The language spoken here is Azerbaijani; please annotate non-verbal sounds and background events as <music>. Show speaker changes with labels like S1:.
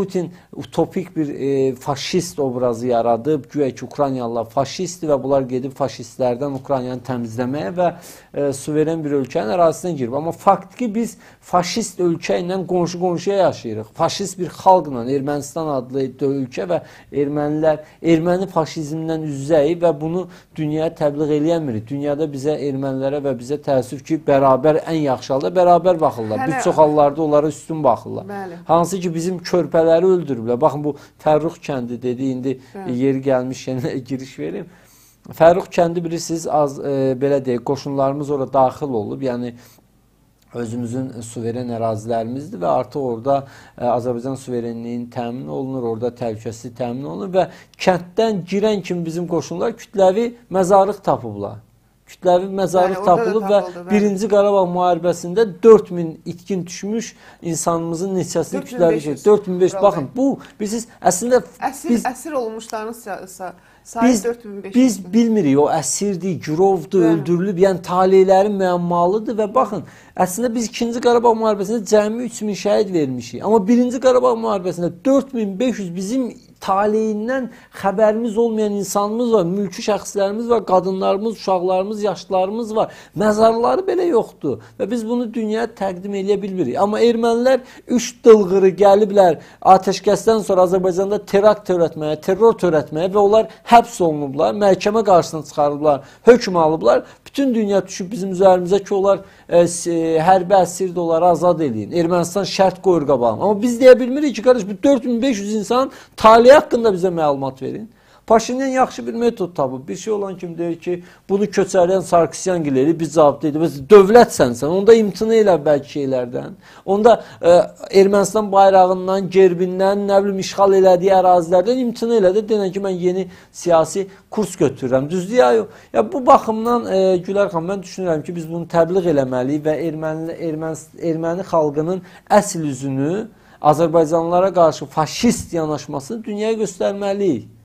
S1: Putin utopik bir e, faşist obrazı yaradıb, güya ki Ukraynalılar faşistdir və bunlar gedib faşistlərdən Ukraynanı təmizləməyə və e, suveren bir ölkənin ərazisinə girib. Amma fakt ki biz faşist ölkə ilə qonşu-qonşuya yaşayırıq. Faşist bir xalqla Ermənistan adlı ölkə və ermənilər erməni faşizmdən üzzəyib və bunu dünyaya təbliğ eləyəmirik. Dünyada bizə ermənilərə və bizə təəssüf ki, bərabər ən yaxşı halda bərabər baxırlar. Bir çox hallarda onlara üstün baxırlar. Bəli. Hansı ki bizim körpələr ailələri öldürüblər. Baxın bu Fərrux kəndi dedi, indi Bəli. Hə. yeri gəlmiş yenə <laughs> giriş verim. Fərrux kəndi bilirsiniz, az e, belə deyək, qoşunlarımız ora daxil olub. Yəni özümüzün suveren ərazilərimizdir və artıq orada ə, e, Azərbaycan suverenliyinin təmin olunur, orada təhlükəsizlik təmin olunur və kənddən girən kimi bizim qoşunlar kütləvi məzarlıq tapıblar kütləvi məzarı yəni, tapılıb və oldu, birinci Qarabağ müharibəsində 4000 itkin düşmüş insanımızın neçəsini kütləvi şey 4005 baxın bu bilirsiniz əslində əsir biz, əsir olmuşların sayı 4005 biz bilmirik o əsirdir, girovdur, hə. öldürülüb, yəni taleyləri müəmmalıdır və baxın əslində biz 2-ci Qarabağ müharibəsində cəmi 3000 şəhid vermişik. Amma 1-ci Qarabağ müharibəsində 4500 bizim taleyindən xəbərimiz olmayan insanımız var, mülki şəxslərimiz var, qadınlarımız, uşaqlarımız, yaşlılarımız var. Məzarları belə yoxdur və biz bunu dünyaya təqdim edə bilmirik. Amma ermənilər 3 dılğırı gəliblər atəşkəsdən sonra Azərbaycanda terakt törətməyə, terror törətməyə və onlar həbs olunublar, məhkəmə qarşısına çıxarılıblar, hökm alıblar. Bütün dünya düşüb bizim üzərimizə ki, onlar ə, e, hərbi əsir də onları azad eləyin. Ermənistan şərt qoyur qabağına. Amma biz deyə bilmirik ki, qardaş bu 4500 insan taleyi Məsələ haqqında bizə məlumat verin. Paşinyan yaxşı bir metod tapıb. Bir şey olan kim deyir ki, bunu köçərən Sarkisyan gəlir, biz cavab deyirik. Biz dövlətsən sən, onda imtina elə bəlkə şeylərdən. Onda ə, e, Ermənistan bayrağından, gerbindən, nə bilim işğal elədiyi ərazilərdən imtina elə də denən ki, mən yeni siyasi kurs götürürəm. Düzdür ya yox? Ya bu baxımdan ə, e, Gülər xanım mən düşünürəm ki, biz bunu təbliğ eləməliyik və erməni erməni, erməni xalqının əsl üzünü Azərbaycanlılara qarşı faşist yanaşmasını dünyaya göstərməliyik.